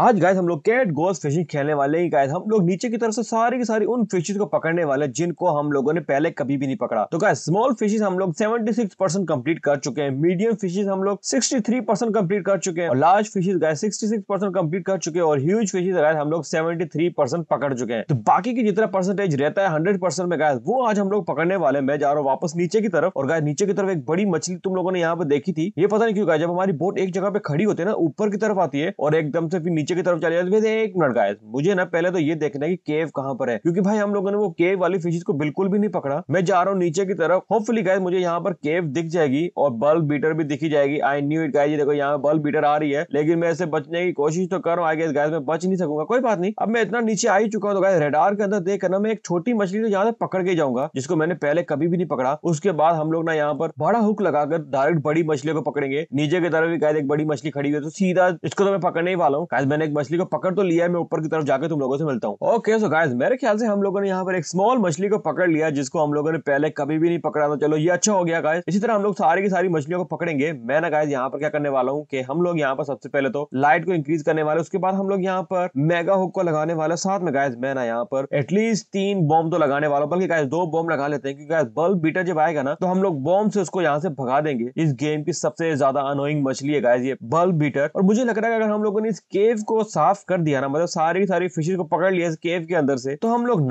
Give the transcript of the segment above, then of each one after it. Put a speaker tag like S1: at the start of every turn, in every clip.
S1: आज गाइस हम लोग कैट गोस फिशिंग खेलने वाले ही गाइस हम लोग नीचे की तरफ से सारी की सारी उन फिशेज को पकड़ने वाले जिनको हम लोगों ने पहले कभी भी नहीं पकड़ा तो गाइस स्मॉल फिशेज हम लोग 76 परसेंट कम्प्लीट कर चुके हैं मीडियम फिशेज हम लोग 63 परसेंट कम्प्लीट कर चुके हैं large fishes guys 66 percent complete कर चुके हैं और ह्यूज फिशेज गाइस हम लोग 73 परसेंट पकड़ चुके हैं तो बाकी की जितना परसेंटेज रहता है हंड्रेड परसेंट में गाइस वो आज हम लोग पकड़ने वाले मैं जा रहा हूँ वापस नीचे की तरफ और गाय नीचे की तरफ एक बड़ी मछली तुम लोगों ने यहाँ पर देखी थी ये पता नहीं क्यों गाय जब हमारी बोट एक जगह पे खड़ी होती है ना ऊपर की तरफ आती है और एकदम से फिर नीचे नीचे की तरफ चले जाते तो एक मिनट गाय मुझे ना पहले तो ये देखना है कि केव कहाँ पर है क्योंकि भाई हम लोगों ने वो केव वाली फिशेज को बिल्कुल भी नहीं पकड़ा मैं जा रहा हूँ नीचे की तरफ होपफुली गाय मुझे यहाँ पर केव दिख जाएगी और बल्ब बीटर भी दिखी जाएगी आई न्यू इट गाय देखो यहाँ बल्ब बीटर आ रही है लेकिन मैं ऐसे बचने की कोशिश तो कर रहा हूँ आई गेस बच नहीं सकूंगा कोई बात नहीं अब मैं इतना नीचे आ ही चुका हूँ तो गाइस रेडार के अंदर देख ना मैं एक छोटी मछली तो यहाँ से पकड़ के जाऊंगा जिसको मैंने पहले कभी भी नहीं पकड़ा उसके बाद हम लोग ना यहाँ पर बड़ा हुक लगाकर डायरेक्ट बड़ी मछली को पकड़ेंगे नीचे की तरफ भी गाय एक बड़ी मछली खड़ी हुई तो सीधा इसको तो मैं पकड़ने ही वाला हूँ मैंने एक मछली को पकड़ तो लिया है मैं ऊपर की तरफ जाकर तुम लोगों से मिलता हूँ ओके सो गाइस मेरे ख्याल से हम लोगों ने यहाँ पर एक स्मॉल मछली को पकड़ लिया जिसको हम लोगों ने पहले कभी भी नहीं पकड़ा था चलो ये अच्छा हो गया गाइस इसी तरह हम लोग सारी की सारी मछलियों को पकड़ेंगे मैं ना गाइस यहाँ पर क्या करने वाला हूँ की हम लोग यहाँ पर सबसे पहले तो लाइट को इंक्रीज करने वाले उसके बाद हम लोग यहाँ पर मेगा हुक को लगाने वाले साथ में गाइस मैं ना यहाँ पर एटलीस्ट तीन बॉम्ब तो लगाने वाला बल्कि गाइस दो बॉम्ब लगा लेते हैं क्योंकि बल्ब बीटर जब आएगा ना तो हम लोग बॉम्ब से उसको यहाँ से भगा देंगे इस गेम की सबसे ज्यादा अनोइंग मछली है गाइस ये बल्ब बीटर और मुझे लग रहा है अगर हम लोगों ने इस केव केव को साफ कर दिया ना मतलब सारी सारी फिशेज को पकड़ लिया केव के अंदर से तो हम लोग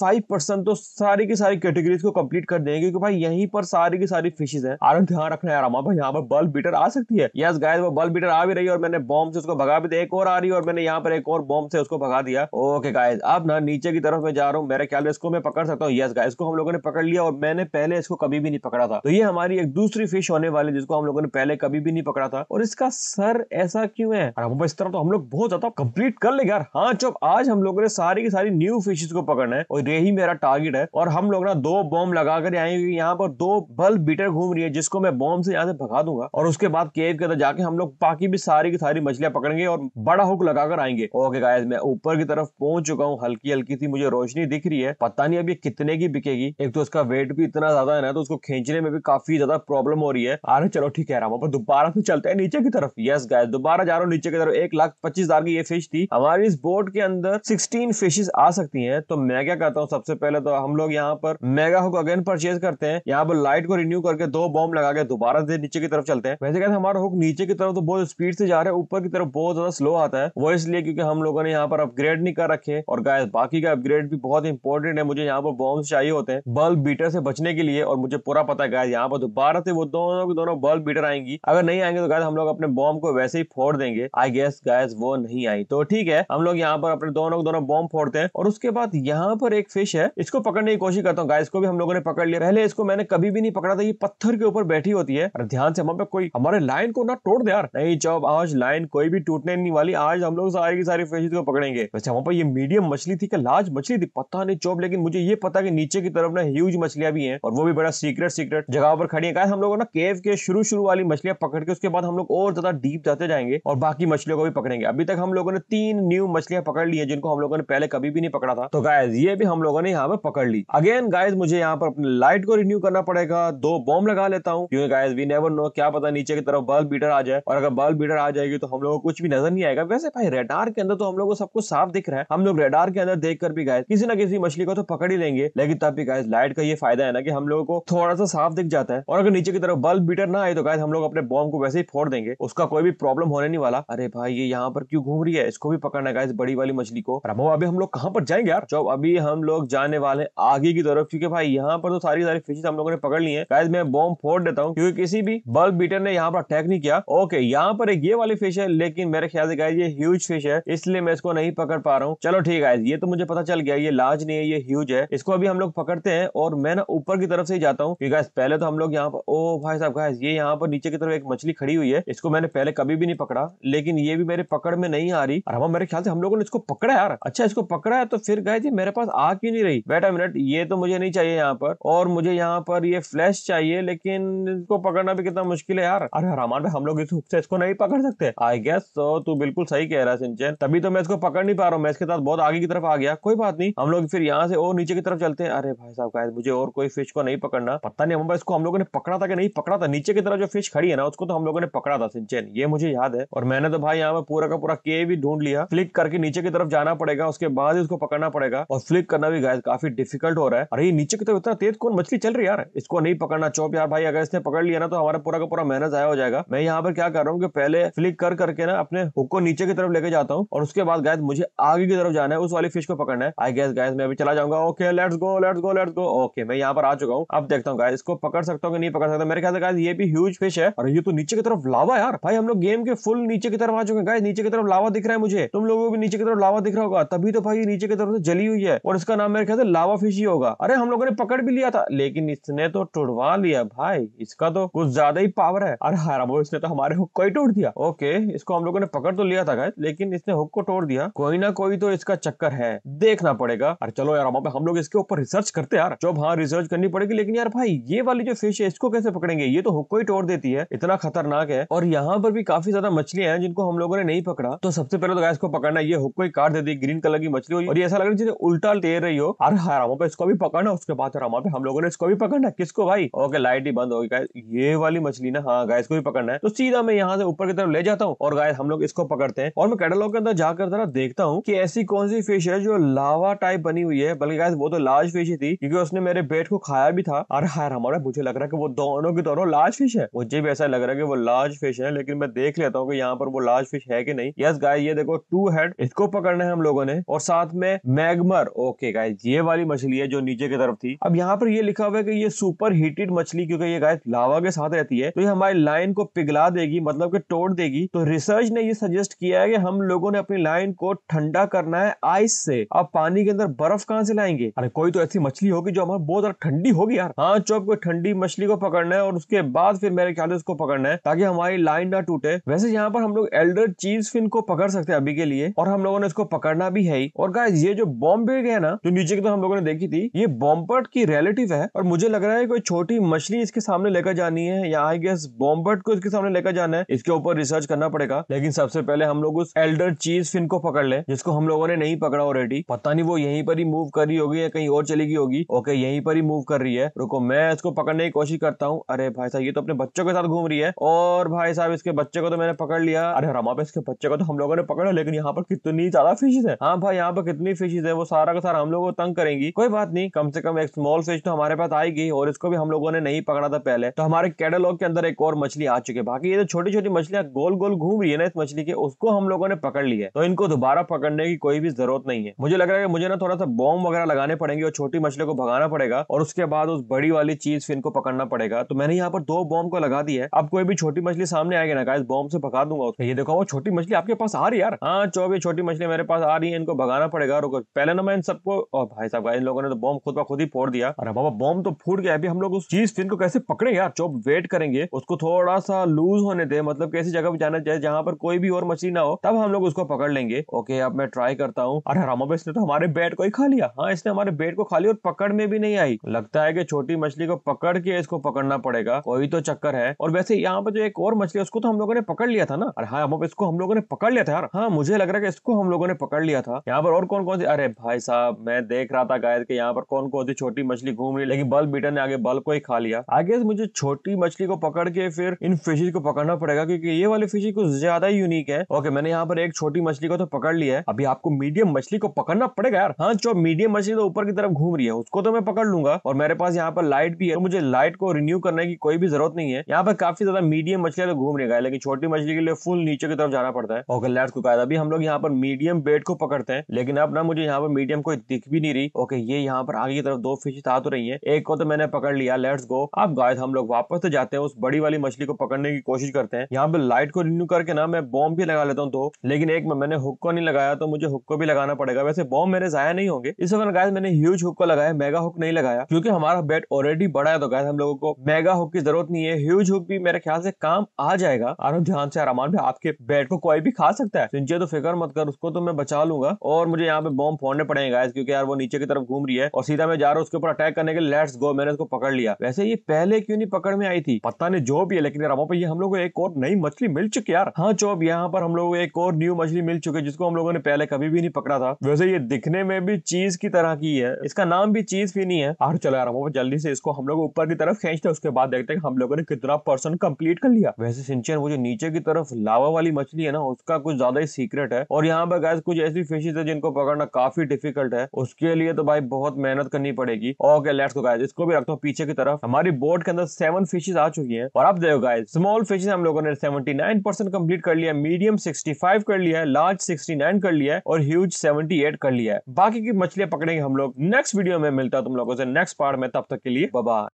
S1: फाइव परसेंट तो सारी की सारी कैटेगरीज को कंप्लीट कर देंगे क्योंकि भाई यहीं पर सारी की सारी फिशेज है आराम ध्यान रखना यार भाई यहाँ पर बल्ब बीटर आ सकती है यस गाय वो बल्ब बीटर आ भी रही है और मैंने बॉम्ब से उसको भगा भी दिया एक और आ रही है और मैंने यहाँ पर एक और बॉम्ब से उसको भगा दिया ओके गाय अब ना नीचे की तरफ मैं जा रहा हूँ मेरे ख्याल में इसको मैं पकड़ सकता हूँ यस गाय इसको हम लोगों ने पकड़ लिया और मैंने पहले इसको कभी भी नहीं पकड़ा था तो ये हमारी एक दूसरी फिश होने वाली जिसको हम लोगों ने पहले कभी भी नहीं पकड़ा था और इसका सर ऐसा क्यों है इस तरह तो हम लोग बहुत ज्यादा कंप्लीट कर ले यार हाँ जब आज हम लोगों ने सारी की सारी न्यू फिशेज को पकड़ना है और यही मेरा टारगेट है और हम लोग ना दो बॉम्ब लगाकर आए यहाँ पर दो बल्ब बीटर घूम रही है जिसको मैं बॉम्ब से यहाँ से भगा दूंगा और उसके बाद केव के अंदर जाके हम लोग बाकी भी सारी की सारी मछलियां पकड़ेंगे और बड़ा हुक लगाकर आएंगे ओके गायज मैं ऊपर की तरफ पहुंच चुका हूँ हल्की हल्की सी मुझे रोशनी दिख रही है पता नहीं अभी कितने की बिकेगी एक तो उसका वेट भी इतना ज्यादा है ना तो उसको खींचने में भी काफी ज्यादा प्रॉब्लम हो रही है अरे चलो ठीक है दोबारा से चलते हैं नीचे की तरफ यस गाय दोबारा जा रहा हूँ नीचे की तरफ एक लाख पच्चीस पच्चीस की ये फिश थी हमारी इस बोट के अंदर सिक्सटीन फिशेज आ सकती है तो मैं क्या करता हूँ सबसे पहले तो हम लोग यहाँ पर मेगा हुक अगेन परचेज करते हैं यहाँ पर लाइट को रिन्यू करके दो बॉम्ब लगा के दोबारा से नीचे की तरफ चलते हैं वैसे कहते हमारा हुक नीचे की तरफ तो बहुत स्पीड से जा रहे हैं ऊपर की तरफ बहुत ज्यादा स्लो आता है वो इसलिए क्योंकि हम लोगों ने यहाँ पर अपग्रेड नहीं कर रखे और गाय बाकी का अपग्रेड भी बहुत इंपॉर्टेंट है मुझे यहाँ पर बॉम्ब चाहिए होते हैं बल्ब बीटर से बचने के लिए और मुझे पूरा पता है गाय यहाँ पर दोबारा से वो दोनों दोनों बल्ब बीटर आएंगी अगर नहीं आएंगे तो गाय हम लोग अपने बॉम्ब को वैसे ही फोड़ देंगे आई गेस गायस वो नहीं आई तो ठीक है हम लोग यहाँ पर अपने दोनों दोनों बॉम्ब फोड़ते हैं और उसके बाद यहाँ पर एक फिश है इसको पकड़ने की कोशिश करता हूँ गाइस को भी हम लोगों ने पकड़ लिया पहले इसको मैंने कभी भी नहीं पकड़ा था ये पत्थर के ऊपर बैठी होती है और ध्यान से हम पे कोई हमारे लाइन को ना तोड़ दे यार नहीं जब आज लाइन कोई भी टूटने नहीं वाली आज हम लोग सारी की सारी फिश को पकड़ेंगे वैसे हम पर ये मीडियम मछली थी लार्ज मछली थी पता नहीं चौब लेकिन मुझे ये पता की नीचे की तरफ ना ह्यूज मछलियां भी है और वो भी बड़ा सीक्रेट सीक्रेट जगह पर खड़ी है हम लोगों ना केव के शुरू शुरू वाली मछलियां पकड़ के उसके बाद हम लोग और ज्यादा डीप जाते जाएंगे और बाकी मछलियों को भी पकड़ेंगे अभी अभी तक हम लोगों ने तीन न्यू मछलियां पकड़ ली है जिनको हम लोगों ने पहले कभी भी नहीं पकड़ा था तो गायज ये भी हम लोगों ने यहाँ पे पकड़ ली अगेन गायज मुझे यहाँ पर अपने लाइट को रिन्यू करना पड़ेगा दो बॉम्ब लगा लेता हूँ क्योंकि गायज वी नेवर नो क्या पता नीचे की तरफ बल्ब बीटर आ जाए और अगर बल्ब बीटर आ जाएगी तो हम लोग को कुछ भी नजर नहीं आएगा वैसे भाई रेडार के अंदर तो हम लोग को सब कुछ साफ दिख रहा है हम लोग रेडार के अंदर देख कर भी गायज किसी ना किसी मछली को तो पकड़ ही लेंगे लेकिन तब भी गायज लाइट का ये फायदा है ना कि हम लोगों को थोड़ा सा साफ दिख जाता है और अगर नीचे की तरफ बल्ब बीटर ना आए तो गायज हम लोग अपने बॉम्ब को वैसे ही फोड़ देंगे उसका कोई भी प्रॉब्लम होने नहीं वाला अरे भाई ये यहाँ पर क्यों घूम रही है इसको भी पकड़ना गाइस बड़ी वाली मछली को रमो अभी हम लोग कहाँ पर जाएंगे यार जब अभी हम लोग जाने वाले हैं आगे की तरफ क्योंकि भाई यहाँ पर तो सारी सारी फिशेज हम लोगों ने पकड़ ली है गाइस मैं बॉम्ब फोड़ देता हूँ क्योंकि किसी भी बल्ब बीटर ने यहाँ पर अटैक नहीं किया ओके यहाँ पर एक ये वाली फिश है लेकिन मेरे ख्याल से गाइस ये ह्यूज फिश है इसलिए मैं इसको नहीं पकड़ पा रहा हूँ चलो ठीक है ये तो मुझे पता चल गया ये लार्ज नहीं है ये ह्यूज है इसको अभी हम लोग पकड़ते हैं और मैं ना ऊपर की तरफ से ही जाता हूँ गाइस पहले तो हम लोग यहाँ पर ओ भाई साहब गाइस ये यहाँ पर नीचे की तरफ एक मछली खड़ी हुई है इसको मैंने पहले कभी भी नहीं पकड़ा लेकिन ये भी मेरे पकड़ में नहीं आ रही और हम मेरे ख्याल से हम लोगों ने इसको पकड़ा यार अच्छा इसको पकड़ा है तो फिर गए जी मेरे पास आ क्यों नहीं रही बेटा मिनट ये तो मुझे नहीं चाहिए यहाँ पर और मुझे यहाँ पर ये फ्लैश चाहिए लेकिन इसको पकड़ना भी कितना मुश्किल है यार अरे हरामान भाई हम लोग इस हुक से इसको नहीं पकड़ सकते आई गेस तो तू बिल्कुल सही कह रहा है सिंचन तभी तो मैं इसको पकड़ नहीं पा रहा हूँ मैं इसके साथ बहुत आगे की तरफ आ गया कोई बात नहीं हम लोग फिर यहाँ से और नीचे की तरफ चलते हैं अरे भाई साहब गाय मुझे और कोई फिश को नहीं पकड़ना पता नहीं हमारा इसको हम लोगों ने पकड़ा था कि नहीं पकड़ा था नीचे की तरफ जो फिश खड़ी है ना उसको तो हम लोगों ने पकड़ा था सिंचन ये मुझे याद है और मैंने तो भाई यहाँ पर पूरा का पूरा पूरा के भी ढूंढ लिया फ्लिक करके नीचे की तरफ जाना पड़ेगा उसके बाद ही उसको पकड़ना पड़ेगा और फ्लिक करना भी गाय काफी डिफिकल्ट हो रहा है अरे नीचे की तरफ इतना तेज कौन मछली चल रही यार इसको नहीं पकड़ना चौप यार भाई अगर इसने पकड़ लिया ना तो हमारा पूरा का पूरा मेहनत जाया हो जाएगा मैं यहाँ पर क्या कर रहा हूँ कि पहले फ्लिक कर करके ना अपने हुक को नीचे की तरफ लेके जाता हूँ और उसके बाद गाय मुझे आगे की तरफ जाना है उस वाली फिश को पकड़ना है आई गैस गायस मैं अभी चला जाऊंगा okay let's go let's go let's go okay मैं यहाँ पर आ चुका हूँ अब देखता हूँ गाय इसको पकड़ सकता हूँ कि नहीं पकड़ सकता मेरे ख्याल से गाय ये भी ह्यूज फिश है और ये तो नीचे की तरफ लावा यार भाई हम लोग गेम के फुल नीचे की तरफ आ चुके हैं गाय नीचे की की तरफ लावा दिख रहा है मुझे तुम लोगों को भी नीचे की तरफ लावा दिख रहा होगा तभी तो भाई नीचे की तरफ से जली हुई है और इसका नाम मेरे ख्याल से लावा फिश ही होगा अरे हम लोगों ने पकड़ भी लिया था लेकिन इसने तो टुड़वा लिया भाई इसका तो कुछ ज्यादा ही पावर है अरे हरा हराबो इसने तो हमारे हुक को ही तोड़ दिया ओके इसको हम लोगों ने पकड़ तो लिया था लेकिन इसने हुक को तोड़ दिया कोई ना कोई तो इसका चक्कर है देखना पड़ेगा अरे चलो यार वहां पे हम लोग इसके ऊपर रिसर्च करते यार जो हाँ रिसर्च करनी पड़ेगी लेकिन यार भाई ये वाली जो फिश है इसको कैसे पकड़ेंगे ये तो हुक को ही तोड़ देती है इतना खतरनाक है और यहाँ पर भी काफी ज्यादा मछलियां हैं जिनको हम लोगों ने नहीं पकड़ा पकड़ा तो सबसे पहले तो गाय को पकड़ना ये हुक को काट दे दी ग्रीन कलर की मछली और ये ऐसा लग रहा है जैसे उल्टा तैर रही हो अरे हरामा पे इसको भी पकड़ना उसके बाद हरामा पे हम लोगों ने इसको भी पकड़ना किसको भाई ओके लाइट ही बंद हो गाय ये वाली मछली ना हाँ गाय को भी पकड़ना है तो सीधा मैं यहाँ से ऊपर की तरफ ले जाता हूँ और गाय हम लोग इसको पकड़ते हैं और मैं कैटलॉग के अंदर जाकर जरा देखता हूँ की ऐसी कौन सी फिश है जो लावा टाइप बनी हुई है बल्कि गाय वो तो लार्ज फिश ही थी क्योंकि उसने मेरे पेट को खाया भी था अरे हर हमारे मुझे लग रहा है कि वो दोनों की दोनों लार्ज फिश है मुझे भी ऐसा लग रहा है कि वो लार्ज फिश है लेकिन मैं देख लेता हूँ कि यहाँ पर वो लार्ज फिश है कि नहीं यस गाय ये देखो टू हेड इसको पकड़ना है हम लोगों ने और साथ में मैगमर ओके गाय ये वाली मछली है जो नीचे की तरफ थी अब यहाँ पर ये लिखा हुआ है कि ये सुपर हीटेड मछली क्योंकि ये गाय लावा के साथ रहती है तो ये हमारी लाइन को पिघला देगी मतलब कि तोड़ देगी तो रिसर्च ने ये सजेस्ट किया है कि हम लोगों ने अपनी लाइन को ठंडा करना है आइस से अब पानी के अंदर बर्फ कहाँ से लाएंगे अरे कोई तो ऐसी मछली होगी जो हमारे बहुत ज्यादा ठंडी होगी यार हाँ चौक कोई ठंडी मछली को पकड़ना है और उसके बाद फिर मेरे ख्याल उसको पकड़ना है ताकि हमारी लाइन ना टूटे वैसे यहाँ पर हम लोग एल्डर चीज इनको पकड़ सकते हैं अभी के लिए और हम लोगों ने इसको पकड़ना भी है और गाय ये जो बॉम्बे है ना जो नीचे की तो हम लोगों ने देखी थी ये बॉम्बर्ट की रिलेटिव है और मुझे लग रहा है कोई छोटी मछली इसके सामने लेकर जानी है या आई गेस बॉम्बर्ट को इसके सामने लेकर जाना है इसके ऊपर रिसर्च करना पड़ेगा लेकिन सबसे पहले हम लोग उस एल्डर चीज फिन को पकड़ ले जिसको हम लोगों ने नहीं पकड़ा ऑलरेडी पता नहीं वो यहीं पर ही मूव कर रही होगी या कहीं और चली गई होगी ओके यहीं पर ही मूव कर रही है रुको मैं इसको पकड़ने की कोशिश करता हूँ अरे भाई साहब ये तो अपने बच्चों के साथ घूम रही है और भाई साहब इसके बच्चे को तो मैंने पकड़ लिया अरे हरामा पे इसके बच्चे जगह तो हम लोगों ने पकड़ा लेकिन यहाँ पर कितनी ज्यादा फिशेज है हाँ भाई यहाँ पर कितनी फिशेज है वो सारा का सारा हम लोग को तंग करेंगी कोई बात नहीं कम से कम एक स्मॉल फिश तो हमारे पास आएगी और इसको भी हम लोगों ने नहीं पकड़ा था पहले तो हमारे कैटलॉग के अंदर एक और मछली आ चुकी है बाकी ये जो छोटी छोटी मछलियां गोल गोल घूम रही है ना इस मछली के उसको हम लोगों ने पकड़ लिया तो इनको दोबारा पकड़ने की कोई भी जरूरत नहीं है मुझे लग रहा है मुझे ना थोड़ा सा बॉम्ब वगैरह लगाने पड़ेंगे और छोटी मछली को भगाना पड़ेगा और उसके बाद उस बड़ी वाली चीज फिर इनको पकड़ना पड़ेगा तो मैंने यहाँ पर दो बॉम्ब को लगा दिया है अब कोई भी छोटी मछली सामने आएगी ना इस बॉम्ब से भगा दूंगा ये देखो वो छोटी मछली आपके पास आ रही यार हाँ चौबीस छोटी मछली मेरे पास आ रही है इनको भगाना पड़ेगा रुको पहले ना मैं इन सबको भाई साहब इन लोगों ने तो बॉम्ब खुद ब खुद ही फोड़ दिया अरे बाबा बॉम्ब तो फूट गया अभी हम लोग उस चीज फिन को कैसे पकड़े यार चौब वेट करेंगे उसको थोड़ा सा लूज होने दे मतलब कैसी जगह पे जाना चाहिए जहाँ पर कोई भी और मछली ना हो तब हम लोग उसको पकड़ लेंगे ओके अब मैं ट्राई करता हूँ अरे रामा इसने तो हमारे बेड को ही खा लिया हाँ इसने हमारे बेड को खा लिया और पकड़ में भी नहीं आई लगता है की छोटी मछली को पकड़ के इसको पकड़ना पड़ेगा कोई तो चक्कर है और वैसे यहाँ पर जो एक और मछली उसको तो हम लोगों ने पकड़ लिया था ना अरे हाँ अब इसको हम लोगों ने पकड़ लिया था यार हाँ मुझे लग रहा है कि इसको हम लोगों ने पकड़ लिया था यहाँ पर और कौन कौन सी अरे भाई साहब मैं देख रहा था गायद के यहाँ पर कौन कौन सी छोटी मछली घूम रही लेकिन बल्ब बीटर ने आगे बल्ब को ही खा लिया आगे मुझे छोटी मछली को पकड़ के फिर इन फिशेज को पकड़ना पड़ेगा क्योंकि ये वाली फिशेज कुछ ज्यादा ही यूनिक है ओके मैंने यहाँ पर एक छोटी मछली को तो पकड़ लिया है अभी आपको मीडियम मछली को पकड़ना पड़ेगा यार हाँ जो मीडियम मछली तो ऊपर की तरफ घूम रही है उसको तो मैं पकड़ लूंगा और मेरे पास यहाँ पर लाइट भी है तो मुझे लाइट को रिन्यू करने की कोई भी जरूरत नहीं है यहाँ पर काफी ज्यादा मीडियम मछलियां तो घूम रही है लेकिन छोटी मछली के लिए फुल नीचे की तरफ जाना पड़ता है है और गलैट को अभी हम लोग यहाँ पर मीडियम बेट को पकड़ते हैं लेकिन अब ना मुझे यहाँ पर मीडियम कोई दिख भी नहीं रही ओके ये यहाँ पर आगे की तरफ दो फिश आ तो रही है एक को तो मैंने पकड़ लिया लेट्स गो अब गाय हम लोग वापस तो जाते हैं उस बड़ी वाली मछली को पकड़ने की कोशिश करते हैं यहाँ पे लाइट को रिन्यू करके ना मैं बॉम्ब भी लगा लेता हूँ दो लेकिन एक में मैंने हुक को नहीं लगाया तो मुझे हुक को भी लगाना पड़ेगा वैसे बॉम्ब मेरे जाया नहीं होंगे इस वक्त गाय मैंने ह्यूज हुक को लगाया मेगा हुक नहीं लगाया क्योंकि हमारा बेट ऑलरेडी बड़ा है तो गाय हम लोगों को मेगा हुक की जरूरत नहीं है ह्यूज हुक भी मेरे ख्याल से काम आ जाएगा आराम ध्यान से आराम आपके बेट को कोई भी भी खा सकता है सिंचे तो फिकर मत कर उसको तो मैं बचा लूंगा और मुझे यहाँ पे बॉम्ब फोड़ने पड़ेगा क्योंकि यार वो नीचे की तरफ घूम रही है और सीधा मैं जा रहा हूँ उसके ऊपर अटैक करने के लिए लेट्स गो मैंने उसको पकड़ लिया वैसे ये पहले क्यों नहीं पकड़ में आई थी पता नहीं जो भी है लेकिन यार पे ये हम लोग को एक और नई मछली मिल चुकी यार हाँ चौब यहाँ पर हम लोग को एक और न्यू मछली मिल चुकी है जिसको हम लोगों ने पहले कभी भी नहीं पकड़ा था वैसे ये दिखने में भी चीज की तरह की है इसका नाम भी चीज भी नहीं है और चलो यार पे जल्दी से इसको हम लोग ऊपर की तरफ खींचते हैं उसके बाद देखते हैं हम लोगों ने कितना परसेंट कंप्लीट कर लिया वैसे सिंचन वो जो नीचे की तरफ लावा वाली मछली है ना उसका कुछ ज्यादा ही सीक्रेट है और यहाँ पर गैस कुछ ऐसी फिशेज है जिनको पकड़ना काफी डिफिकल्ट है उसके लिए तो भाई बहुत मेहनत करनी पड़ेगी ओके लेट्स गो गाइस इसको भी रखता हूँ पीछे की तरफ हमारी बोट के अंदर सेवन फिशेज आ चुकी है और आप देखो गाइस स्मॉल फिशेज हम लोगों ने सेवेंटी नाइन कंप्लीट कर लिया मीडियम सिक्सटी कर लिया है लार्ज सिक्सटी कर लिया है और ह्यूज सेवेंटी कर लिया है बाकी की मछलियां पकड़ेंगे हम लोग नेक्स्ट वीडियो में मिलता है तुम लोगों से नेक्स्ट पार्ट में तब तक के लिए बबा